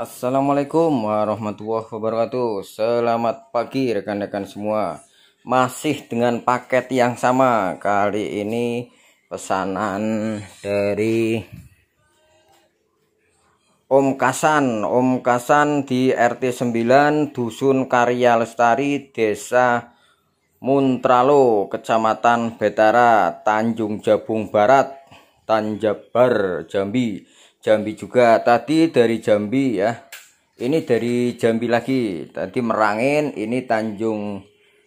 Assalamualaikum warahmatullahi wabarakatuh Selamat pagi rekan-rekan semua Masih dengan paket yang sama Kali ini pesanan dari Om Kasan Om Kasan di RT 9 Dusun Karya Lestari Desa Muntralo Kecamatan Betara Tanjung Jabung Barat Tanjabar Jambi Jambi juga tadi dari Jambi ya ini dari Jambi lagi tadi Merangin ini Tanjung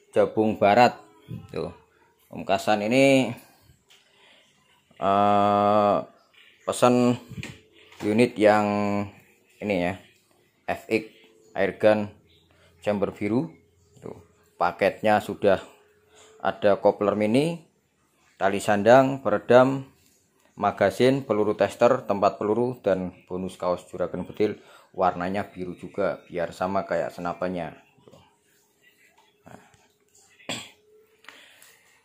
Jabung Barat tuh Om Kasan ini uh, pesan unit yang ini ya FX airgun chamber biru tuh paketnya sudah ada kopler mini tali sandang peredam magasin, peluru tester, tempat peluru, dan bonus kaos juragan bedil warnanya biru juga biar sama kayak senapannya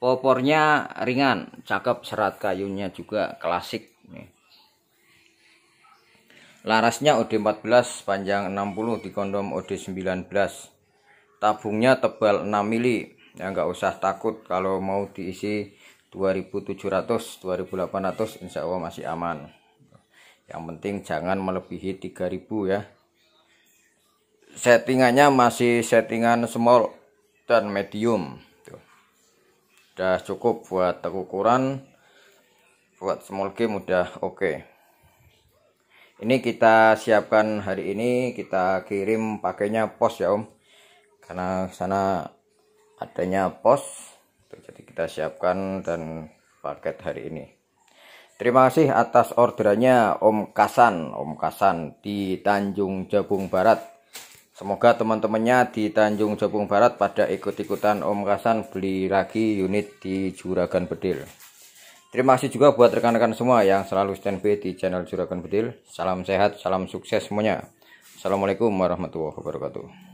popornya nah. ringan cakep serat kayunya juga klasik nih. larasnya OD14 panjang 60 di kondom OD19 tabungnya tebal 6 mili ya nggak usah takut kalau mau diisi 2700 2800 insya Allah masih aman yang penting jangan melebihi 3000 ya settingannya masih settingan small dan medium Tuh. udah cukup buat ukuran buat small game udah oke okay. ini kita siapkan hari ini kita kirim pakainya pos ya om karena sana adanya pos kita siapkan dan paket hari ini terima kasih atas orderannya Om Kasan Om Kasan di Tanjung Jabung Barat semoga teman-temannya di Tanjung Jabung Barat pada ikut-ikutan Om Kasan beli lagi unit di Juragan Bedil Terima kasih juga buat rekan-rekan semua yang selalu standby di channel Juragan Bedil. Salam sehat, salam sukses semuanya. Assalamualaikum warahmatullahi wabarakatuh.